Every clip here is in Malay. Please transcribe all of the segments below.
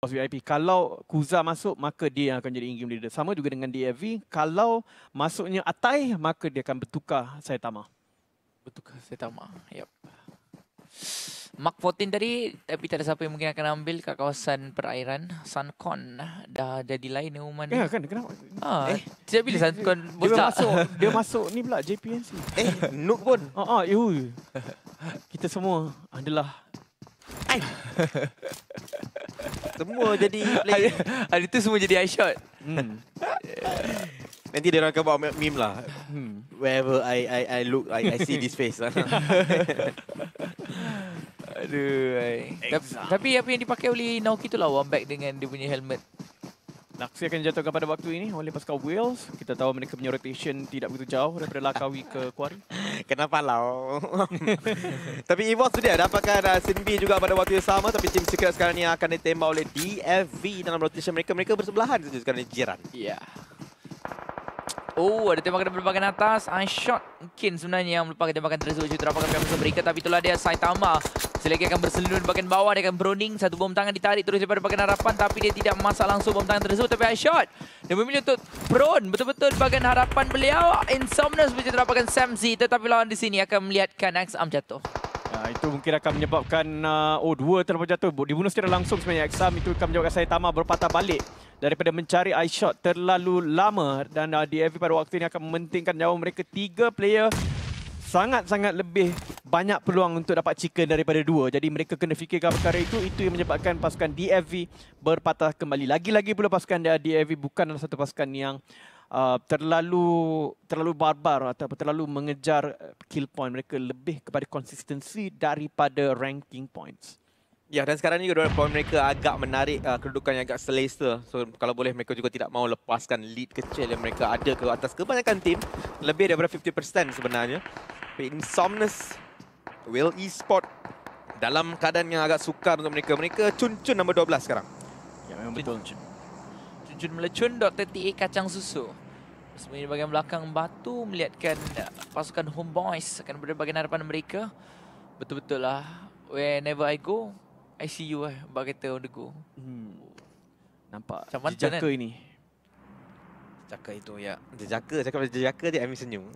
Lepas VIP, kalau Kuza masuk, maka dia yang akan jadi in-game leader. Sama juga dengan DAV. Kalau masuknya Atai, maka dia akan bertukar Saitama. Bertukar Saitama, yup. Mark 14 tadi, tapi tak ada siapa yang mungkin akan ambil kat kawasan perairan. Suncon dah ada di lain ni, Ya, kan? Kenapa? Ah, eh, tidak bila Suncon dia, dia, masuk, dia masuk ni pula, JPNC. Eh, Nook pun. Oh, oh, Kita semua adalah... Ay! Semua jadi play. Hari, hari tu semua jadi eye shot. Hmm. Nanti dia akan buat meme lah. Hmm. Wherever I I I look, I, I see this face. lah. Aduh. Tapi, tapi apa yang dipakai oleh Naoki tu lah, back dengan dia punya helmet. Laksi akan jatuhkan pada waktu ini oleh Pascal Wales. Kita tahu mereka punya rotation tidak begitu jauh daripada Lakawi ke Kuari kenapa lah. tapi Evolve sudah dapatkan uh, Sin B juga pada waktu yang sama. Tapi tim Secret sekarang ni akan ditembak oleh DFV dalam rotation mereka. Mereka bersebelahan saja sekarang ni jiran. Ya. Yeah. Oh, ada tembakan dari berbagai atas. Unshot mungkin sebenarnya yang melupakan tembakan tersebut. Cuma terapakan pihak musuh berikan. Tapi itulah dia Saitama Selagi akan berseluruh di bahagian bawah dia akan berunding satu bom tangan ditarik terus daripada bagian harapan tapi dia tidak masak langsung bom tangan tersebut tapi shot Dia memilih untuk prone betul-betul bagian harapan beliau Insomnus mesti terapkan Samzi tetapi lawan di sini akan melihatkan XAM jatuh. Ya, itu mungkin akan menyebabkan uh, oh dua terlepas jatuh dibunuh secara langsung sebenarnya XAM itu akan menyebabkan saya tamah berpatah balik daripada mencari eye shot terlalu lama dan uh, DFV pada waktu ini akan mementingkan jawab mereka tiga player sangat-sangat lebih banyak peluang untuk dapat chicken daripada dua. Jadi mereka kena fikirkan perkara itu. Itu yang menyebabkan pasukan DFV berpatah kembali. Lagi-lagi pula pasukan DFV bukanlah satu pasukan yang uh, terlalu terlalu barbar atau terlalu mengejar uh, kill point. Mereka lebih kepada konsistensi daripada ranking points. Ya dan sekarang ni kedua mereka agak menarik uh, kedudukan yang agak selesa. So kalau boleh mereka juga tidak mahu lepaskan lead kecil yang mereka ada ke atas kebanyakan tim lebih daripada 50% sebenarnya. Insomnus Will e-sport Dalam keadaan yang agak sukar untuk mereka Mereka Chun Chun nombor 12 sekarang Ya memang cun -cun. betul Cun-cun cun melecun Dr. T.A. Kacang Susu Semua di bahagian belakang batu Melihatkan eh, pasukan home boys Akan berada bahagian hadapan mereka Betul-betul lah Whenever I go I see you lah eh, Bapak kata on the go hmm. Nampak Macam jejaka eh? ini Jejaka itu ya Jejaka Cakap jejaka dia Amin senyum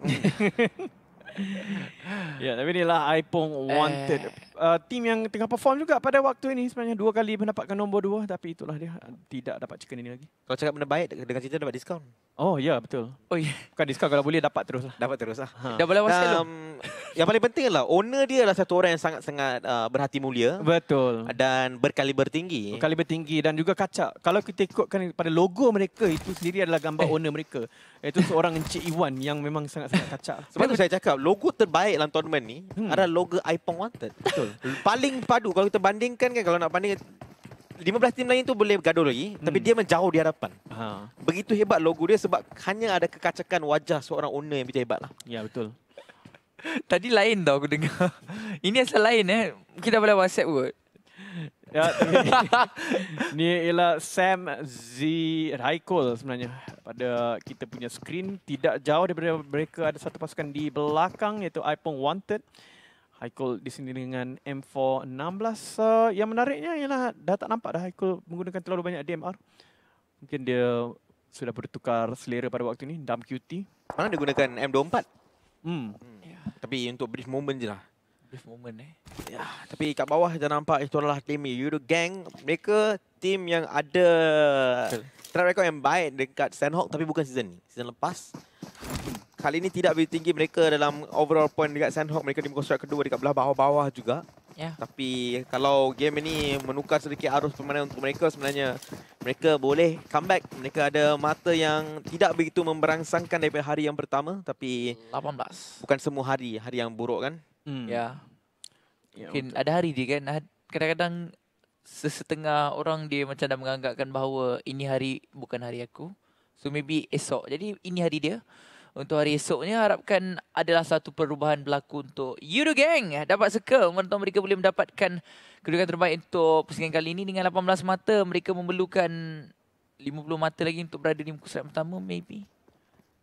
Ya, tapi ni lah Aipong wanted. Eh. Uh, Tim yang tengah perform juga pada waktu ini sebenarnya dua kali mendapatkan nombor dua tapi itulah dia uh, tidak dapat chicken ini lagi. Kalau cakap benda baik dengan cerita dapat diskaun. Oh ya yeah, betul. Oh yeah. Bukan diskaun kalau boleh dapat terus lah. Dapat terus lah. Ha. Dah boleh wasil um, Yang paling penting adalah owner dia adalah satu orang yang sangat-sangat uh, berhati mulia. Betul. Dan berkaliber tinggi. Berkaliber tinggi dan juga kacak. Kalau kita ikutkan pada logo mereka itu sendiri adalah gambar eh. owner mereka. Itu seorang Encik Iwan yang memang sangat-sangat kacak. Sebab itu saya cakap logo terbaik dalam tournament ni hmm. adalah logo Ipong Wanted betul. Paling padu kalau kita bandingkan kan kalau nak banding 15 tim lain tu boleh bergaduh lagi hmm. tapi dia menjauh di hadapan. Ha. Begitu hebat logo dia sebab hanya ada kekacakan wajah seorang owner yang begitu hebat lah. Ya betul. Tadi lain tau aku dengar. Ini asal lain eh. Kita boleh WhatsApp kot. Ini ya, ialah Sam Z Raikol sebenarnya pada kita punya screen tidak jauh daripada mereka ada satu pasukan di belakang iaitu iPhone Wanted. Haikul di sini dengan M416. Uh, eh, yang menariknya ialah dah tak nampak dah Haikul menggunakan terlalu banyak DMR. Mungkin dia sudah bertukar selera pada waktu ini. Dump QT. Mana dia gunakan M24? Hmm. hmm. Ya. Tapi untuk brief moment je lah. Brief moment eh. Ya, tapi kat bawah kita nampak itu adalah team Yudu Gang. Mereka team yang ada track record yang baik dekat Sandhawk tapi bukan season ni. Season lepas kali ini tidak begitu tinggi mereka dalam overall point dekat Sandhawk. Mereka di muka kedua dekat belah bawah-bawah juga. Yeah. Tapi kalau game ini menukar sedikit arus permainan untuk mereka sebenarnya mereka boleh comeback. Mereka ada mata yang tidak begitu memberangsangkan daripada hari yang pertama. Tapi 18. bukan semua hari. Hari yang buruk kan? Mm. Ya. Yeah. Mungkin yeah, ada hari dia kan. Kadang-kadang sesetengah orang dia macam dah menganggapkan bahawa ini hari bukan hari aku. So maybe esok. Jadi ini hari dia untuk hari esoknya harapkan adalah satu perubahan berlaku untuk you the gang dapat suka menonton mereka boleh mendapatkan kedudukan terbaik untuk pusingan kali ini dengan 18 mata mereka memerlukan 50 mata lagi untuk berada di muka serat pertama maybe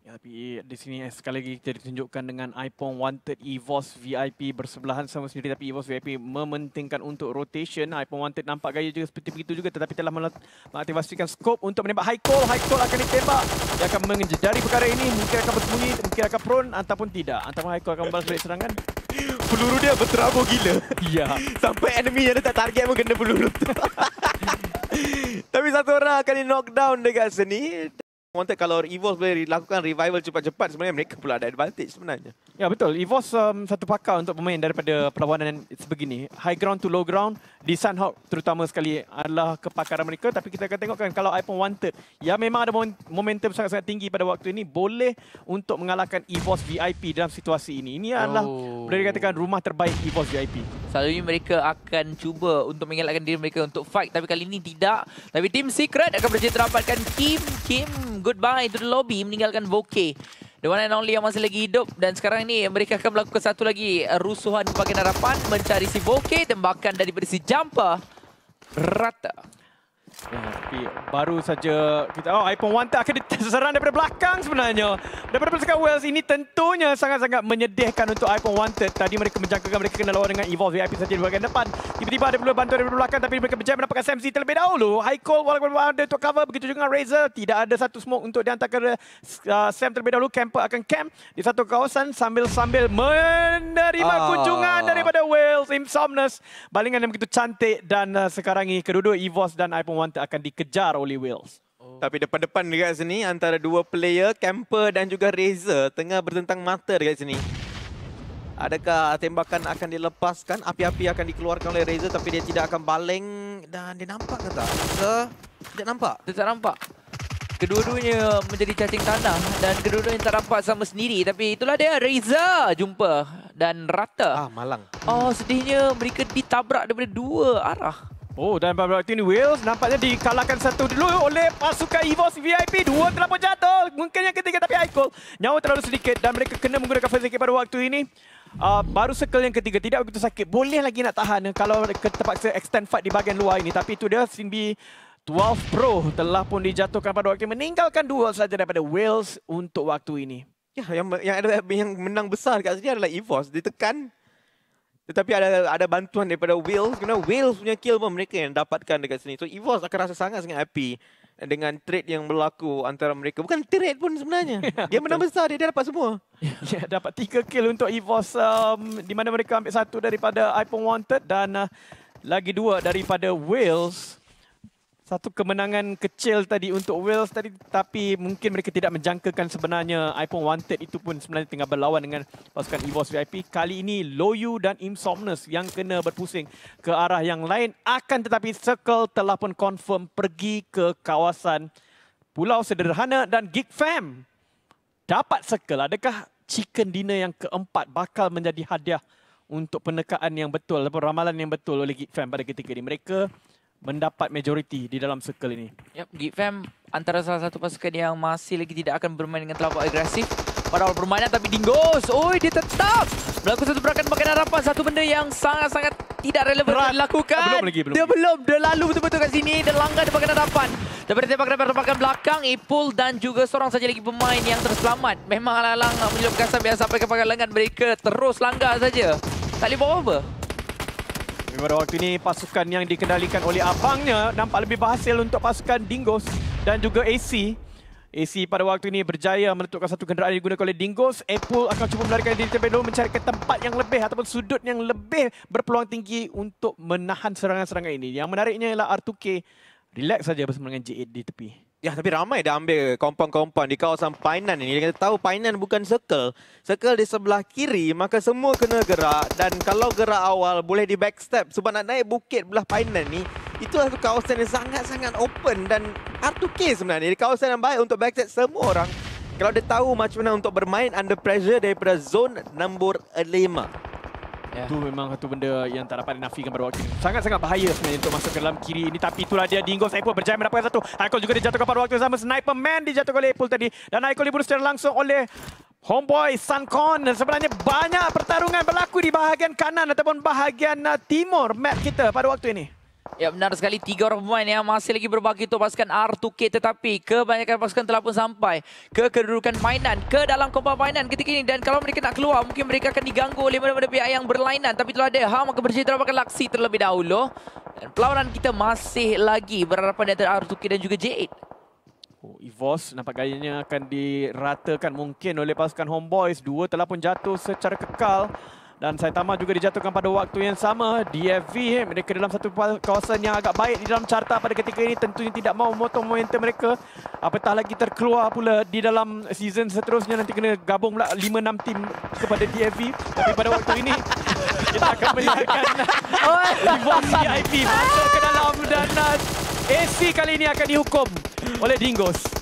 Ya, tapi di sini eh, sekali lagi kita ditunjukkan dengan iPhone Wanted EVOS VIP bersebelahan sama sendiri tapi EVOS VIP mementingkan untuk rotation. iPhone Wanted nampak gaya juga seperti begitu juga tetapi telah mengaktifkan scope untuk menembak high call. High call akan ditembak. Dia akan menjadari perkara ini. Mungkin akan bersembunyi, mungkin akan prone ataupun tidak. Antara high call akan balas balik serangan. Peluru dia berterabu gila. Ya. Sampai enemy yang letak target pun kena peluru tu. tapi satu orang akan di knockdown dekat sini wanted kalau Evos boleh lakukan revival cepat-cepat sebenarnya mereka pula ada advantage sebenarnya. Ya betul. Evos um, satu pakar untuk pemain daripada perlawanan sebegini. High ground to low ground di Sunhawk terutama sekali adalah kepakaran mereka. Tapi kita akan tengokkan kalau iPhone Wanted yang memang ada momentum sangat-sangat tinggi pada waktu ini boleh untuk mengalahkan Evos VIP dalam situasi ini. Ini adalah oh. boleh dikatakan rumah terbaik Evos VIP. Selalunya mereka akan cuba untuk mengelakkan diri mereka untuk fight tapi kali ini tidak. Tapi tim Secret akan berjaya terdapatkan Kim Kim goodbye to the lobby meninggalkan Voke. The one and only yang masih lagi hidup dan sekarang ini mereka akan melakukan satu lagi uh, rusuhan di bagian harapan mencari si Voke tembakan daripada si Jumper rata. Oh, tapi baru saja kita oh iPhone Wanted akan diserang daripada belakang sebenarnya. Daripada pasukan Wales ini tentunya sangat-sangat menyedihkan untuk iPhone Wanted. Tadi mereka menjangkakan mereka kena lawan dengan Evolve VIP saja di bahagian depan. Tiba-tiba ada perlu bantuan daripada belakang tapi mereka berjaya mendapatkan SMZ terlebih dahulu. High call walaupun ada untuk cover begitu juga dengan Razor. Tidak ada satu smoke untuk dihantar ke uh, Sam terlebih dahulu. Camper akan camp di satu kawasan sambil-sambil menerima ah. kunjungan daripada Wales. Insomnus. Balingan yang begitu cantik dan uh, sekarang ini kedua-dua Evolve dan iPhone 1 Wanta akan dikejar oleh Wales. Oh. Tapi depan-depan dekat sini antara dua player, Camper dan juga Razor tengah bertentang mata dekat sini. Adakah tembakan akan dilepaskan? Api-api akan dikeluarkan oleh Razor tapi dia tidak akan baling dan dia nampak ke tak? Ke? Tidak nampak? Dia tak nampak. Kedua-duanya menjadi cacing tanah dan kedua-duanya tak nampak sama sendiri. Tapi itulah dia, Razor jumpa dan rata. Ah, malang. Oh, sedihnya mereka ditabrak daripada dua arah. Oh dan Barbara Team di Wales nampaknya dikalahkan satu dulu oleh pasukan EVOS VIP. Dua telah pun jatuh. Mungkin yang ketiga tapi Aikol Nyawa terlalu sedikit dan mereka kena menggunakan first kit pada waktu ini. Uh, baru circle yang ketiga. Tidak begitu sakit. Boleh lagi nak tahan kalau terpaksa extend fight di bahagian luar ini. Tapi itu dia Simbi 12 Pro telah pun dijatuhkan pada waktu ini. Meninggalkan dua saja daripada Wales untuk waktu ini. Ya, yang, yang, yang menang besar kat sini adalah EVOS. Ditekan. Tetapi ada ada bantuan daripada Wales. Kena Wales punya kill pun mereka yang dapatkan dekat sini. So Evos akan rasa sangat-sangat happy dengan trade yang berlaku antara mereka. Bukan trade pun sebenarnya. Ya, dia menang besar. Dia, dia dapat semua. Ya, dapat tiga kill untuk Evos. Um, di mana mereka ambil satu daripada Ipon Wanted. Dan uh, lagi dua daripada Wales satu kemenangan kecil tadi untuk Wales tadi tapi mungkin mereka tidak menjangkakan sebenarnya iPhone Wanted itu pun sebenarnya tengah berlawan dengan pasukan EVOS VIP. Kali ini Loyu dan Insomnus yang kena berpusing ke arah yang lain akan tetapi Circle telah pun confirm pergi ke kawasan Pulau Sederhana dan Geek Fam dapat Circle. Adakah chicken dinner yang keempat bakal menjadi hadiah untuk penekaan yang betul ataupun ramalan yang betul oleh Geek Fam pada ketika ini? Mereka mendapat majoriti di dalam circle ini. Yep, Gifam antara salah satu pasukan yang masih lagi tidak akan bermain dengan terlalu agresif pada awal permainan tapi dinggos. oi dia tetap melakukan satu gerakan makanan rapat satu benda yang sangat-sangat tidak relevan untuk dilakukan. Oh, belum lagi, belum. Dia belum, dia lalu betul-betul kat sini dan langgar di makanan rapat. Daripada tembak daripada tembakan belakang, Ipul dan juga seorang saja lagi pemain yang terselamat. Memang alang-alang menyelupkan sampai sampai ke pangkat lengan mereka terus langgar saja. Tak boleh buat apa-apa pada waktu ini pasukan yang dikendalikan oleh abangnya nampak lebih berhasil untuk pasukan Dingos dan juga AC. AC pada waktu ini berjaya meletupkan satu kenderaan digunakan oleh Dingos. Apple akan cuba melarikan diri terlebih dahulu mencari ke tempat yang lebih ataupun sudut yang lebih berpeluang tinggi untuk menahan serangan-serangan ini. Yang menariknya ialah R2K relax saja bersama dengan J8 di tepi. Ya, tapi ramai dah ambil kompon-kompon di kawasan Painan ini. Kita tahu Painan bukan circle. Circle di sebelah kiri, maka semua kena gerak. Dan kalau gerak awal, boleh di backstep. Sebab nak naik bukit belah Painan ni, itulah tu kawasan yang sangat-sangat open. Dan hard to kill sebenarnya. Jadi kawasan yang baik untuk backstep semua orang. Kalau dia tahu macam mana untuk bermain under pressure daripada zone nombor lima. Yeah. Itu memang satu benda yang tak dapat dinafikan pada waktu ini. Sangat-sangat bahaya sebenarnya untuk masuk ke dalam kiri ini. Tapi itulah dia, Dingo Saipul berjaya mendapatkan satu. Aikol juga dijatuhkan pada waktu yang sama. Sniper Man dijatuhkan oleh Aikol tadi. Dan Aikol dibunuh secara langsung oleh Homeboy Suncon. Sebenarnya banyak pertarungan berlaku di bahagian kanan ataupun bahagian uh, timur map kita pada waktu ini. Ya benar sekali tiga orang pemain yang masih lagi berbagi untuk pasukan R2K tetapi kebanyakan pasukan telah pun sampai ke kedudukan mainan ke dalam kompa mainan ketika ini dan kalau mereka nak keluar mungkin mereka akan diganggu oleh mana-mana pihak yang berlainan tapi telah ada Ham akan berjaya terapkan laksi terlebih dahulu dan perlawanan kita masih lagi berharapan di antara R2K dan juga J8. Oh, Evos nampak gayanya akan diratakan mungkin oleh pasukan Homeboys. Dua telah pun jatuh secara kekal. Dan Saitama juga dijatuhkan pada waktu yang sama. DFV mereka dalam satu kawasan yang agak baik di dalam carta pada ketika ini. Tentunya tidak mahu memotong momentum mereka. Apatah lagi terkeluar pula di dalam season seterusnya. Nanti kena gabung pula 5-6 tim kepada DFV. Tapi pada waktu ini, kita akan melihatkan Livon oh. VIP masuk ke dalam. Dan eh, AC kali ini akan dihukum oleh Dingos.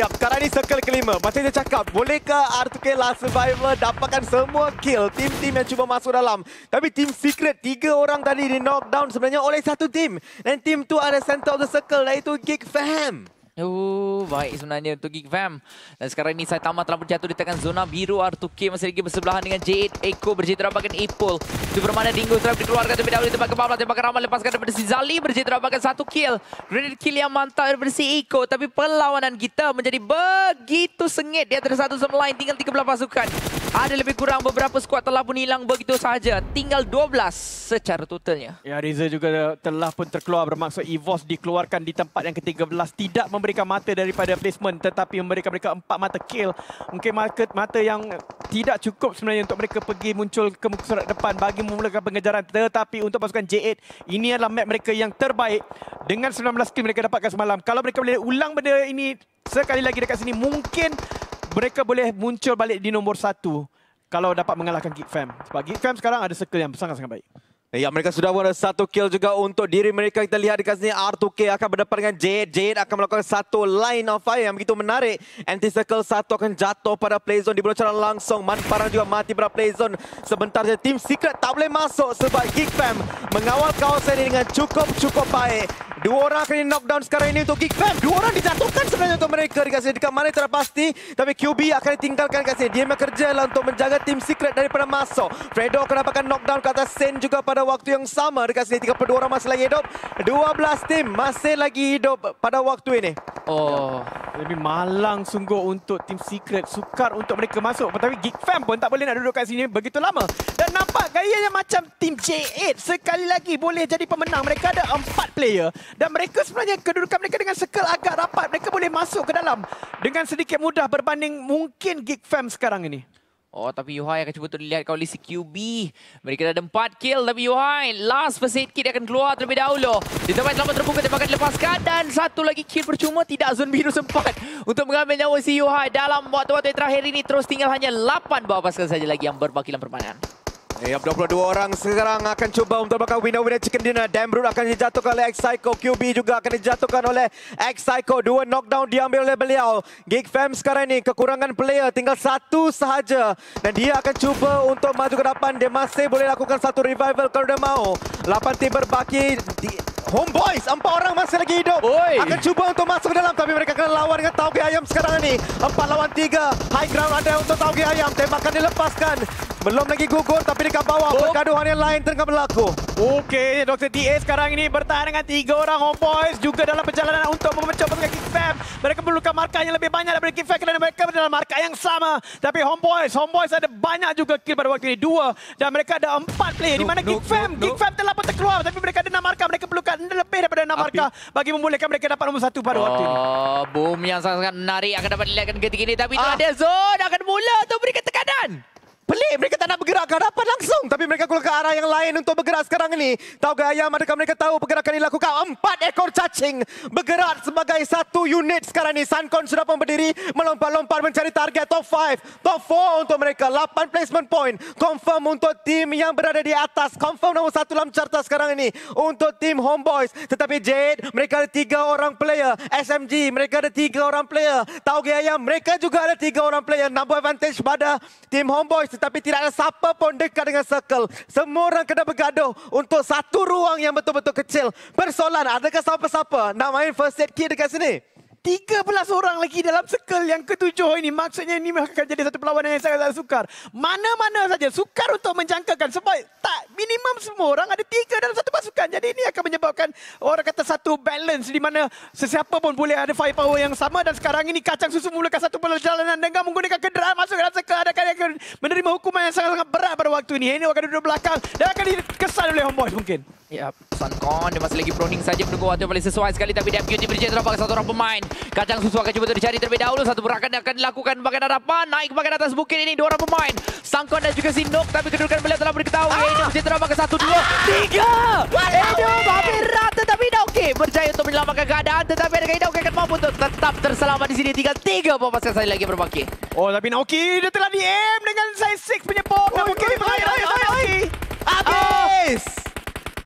Yap, sekarang ni circle kelima. Macam dia cakap, bolehkah R2K Last Survivor dapatkan semua kill tim-tim yang cuba masuk dalam? Tapi tim secret, tiga orang tadi di knockdown sebenarnya oleh satu tim. Dan tim tu ada center of the circle, iaitu Geek Fam. Oh, baik sebenarnya untuk Geek Fam. Dan sekarang ini Saitama telah berjatuh di tangan zona biru R2K masih lagi bersebelahan dengan Jade Echo berjitra bagian Apple. Supermana Dingo telah dikeluarkan terlebih dahulu tempat ke bawah tempat ke ramai lepaskan daripada si Zali berjitra bagian satu kill. Grenade kill yang mantap daripada si Echo tapi perlawanan kita menjadi begitu sengit di antara satu sama lain tinggal 13 pasukan. Ada lebih kurang beberapa skuad telah pun hilang begitu sahaja. Tinggal 12 secara totalnya. Ya, Riza juga telah pun terkeluar bermaksud EVOS dikeluarkan di tempat yang ke-13. Tidak memberi memberikan mata daripada placement tetapi memberikan mereka empat mata kill. Mungkin market mata yang tidak cukup sebenarnya untuk mereka pergi muncul ke muka surat depan bagi memulakan pengejaran. Tetapi untuk pasukan J8, ini adalah map mereka yang terbaik dengan 19 kill mereka dapatkan semalam. Kalau mereka boleh ulang benda ini sekali lagi dekat sini, mungkin mereka boleh muncul balik di nombor satu kalau dapat mengalahkan Geek Fam. Sebab Geek Fam sekarang ada circle yang sangat-sangat baik. Ya, mereka sudah buat satu kill juga untuk diri mereka. Kita lihat dekat sini R2K akan berdepan dengan Jade. Jade akan melakukan satu line of fire yang begitu menarik. Anti-circle satu akan jatuh pada playzone di bulan langsung. Manparan juga mati pada playzone. Sebentar saja, tim Secret tak boleh masuk sebab Geek Fam mengawal kawasan ini dengan cukup-cukup baik. Dua orang akan knockdown sekarang ini untuk Fam. Dua orang dijatuhkan sebenarnya untuk mereka dekat sini. Dekat mana tidak pasti. Tapi QB akan ditinggalkan dekat sini. Dia memang kerja lah untuk menjaga tim secret daripada masuk. Fredo akan dapatkan knockdown ke atas Sen juga pada waktu yang sama. Dekat sini 32 orang masih lagi hidup. 12 tim masih lagi hidup pada waktu ini. Oh, lebih malang sungguh untuk tim secret. Sukar untuk mereka masuk. Tapi Fam pun tak boleh nak duduk kat sini begitu lama. Dan nampak gayanya macam tim J8. Sekali lagi boleh jadi pemenang. Mereka ada empat player dan mereka sebenarnya kedudukan mereka dengan sekel agak rapat mereka boleh masuk ke dalam dengan sedikit mudah berbanding mungkin Geek Fam sekarang ini. Oh tapi Yuhai akan cuba untuk dilihatkan oleh si QB. Mereka ada empat kill tapi Yuhai last first aid kit akan keluar terlebih dahulu. Ditempat selamat terbuka tembakan dilepaskan dan satu lagi kill percuma tidak zone biru sempat untuk mengambil nyawa si Yuhai. Dalam waktu-waktu terakhir ini terus tinggal hanya lapan bawah pasal saja lagi yang berbaki permainan. Eh, 22 orang sekarang akan cuba untuk bakal winner-winner chicken dinner. Damroot akan dijatuhkan oleh Xico. QB juga akan dijatuhkan oleh Xico. Dua knockdown diambil oleh beliau. Geek Fam sekarang ini kekurangan player. Tinggal satu sahaja. Dan dia akan cuba untuk maju ke depan. Dia masih boleh lakukan satu revival kalau dia mau. 8 tim berbaki di... home boys empat orang masih lagi hidup. Oi. Akan cuba untuk masuk ke dalam. Tapi mereka akan lawan dengan Tauge Ayam sekarang ini. Empat lawan tiga. High ground ada untuk Tauge Ayam. Tembakan dilepaskan. Belum lagi gugur tapi dekat bawah oh. pergaduhan yang lain tengah berlaku. Okey, Dr. TA sekarang ini bertahan dengan tiga orang homeboys oh, juga dalam perjalanan untuk memecah pasukan KickFam. Mereka perlukan markah yang lebih banyak daripada KickFam kerana mereka berada dalam markah yang sama. Tapi homeboys, homeboys ada banyak juga kill pada waktu ini. Dua dan mereka ada empat player di mana KickFam. KickFam telah pun terkeluar tapi mereka ada enam markah. Mereka perlukan lebih daripada enam markah bagi membolehkan mereka dapat nombor satu pada waktu ini. oh, ini. Boom yang sangat-sangat menarik akan dapat dilihatkan ketika ini. Tapi ah. itu ada zone akan mula untuk berikan tekanan pelik mereka tak nak bergerak ke hadapan langsung tapi mereka keluar ke arah yang lain untuk bergerak sekarang ini tahu ke ayam adakah mereka tahu pergerakan ini lakukan empat ekor cacing bergerak sebagai satu unit sekarang ini Suncon sudah pun berdiri melompat-lompat mencari target top 5 top 4 untuk mereka Lapan placement point confirm untuk tim yang berada di atas confirm nombor satu dalam carta sekarang ini untuk tim homeboys tetapi Jade mereka ada tiga orang player SMG mereka ada tiga orang player tahu ke ayam mereka juga ada tiga orang player number advantage pada tim homeboys tetapi tidak ada siapa pun dekat dengan circle. Semua orang kena bergaduh untuk satu ruang yang betul-betul kecil. Persoalan, adakah siapa-siapa nak main first set kit dekat sini? 13 orang lagi dalam circle yang ketujuh ini. Maksudnya ini akan jadi satu perlawanan yang sangat-sangat sukar. Mana-mana saja sukar untuk menjangkakan sebab tak minimum semua orang ada tiga dalam satu pasukan. Jadi ini akan menyebabkan orang kata satu balance di mana sesiapa pun boleh ada firepower yang sama dan sekarang ini kacang susu mulakan satu perjalanan dengan menggunakan kenderaan masuk ke dalam sekadar kali akan menerima hukuman yang sangat-sangat berat pada waktu ini. Ini akan duduk belakang dan akan dikesan oleh homeboys mungkin. Ya, Sun Kong dia masih lagi proning saja menunggu waktu yang paling sesuai sekali tapi Deputy berjaya terbang satu orang pemain. Kacang susu akan cuba dicari terlebih dahulu satu perakan yang akan dilakukan bagian harapan naik ke bagian atas bukit ini dua orang pemain. Sun Kong dan juga Sinok tapi kedudukan beliau telah diketahui. Ah! Ini berapa ke satu dua Tiga! Aduh, eh. Mavera tetapi Hidauke berjaya untuk menyelamatkan keadaan. Tetapi adakah Hidauke akan mampu untuk tetap terselamat di sini. tiga tiga pemas sekali lagi berbangkit. Oh, tapi Naoki dia telah di-aim dengan size six penyepok. Naoki ini berakhir. Habis!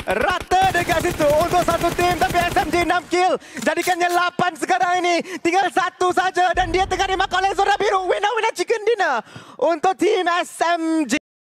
Rata dekat itu untuk satu tim tapi SMG 6 kill. Jadikannya 8 sekarang ini. Tinggal satu saja dan dia tengah dimakan oleh Zora Biru. Winner-winner chicken dinner untuk tim SMG.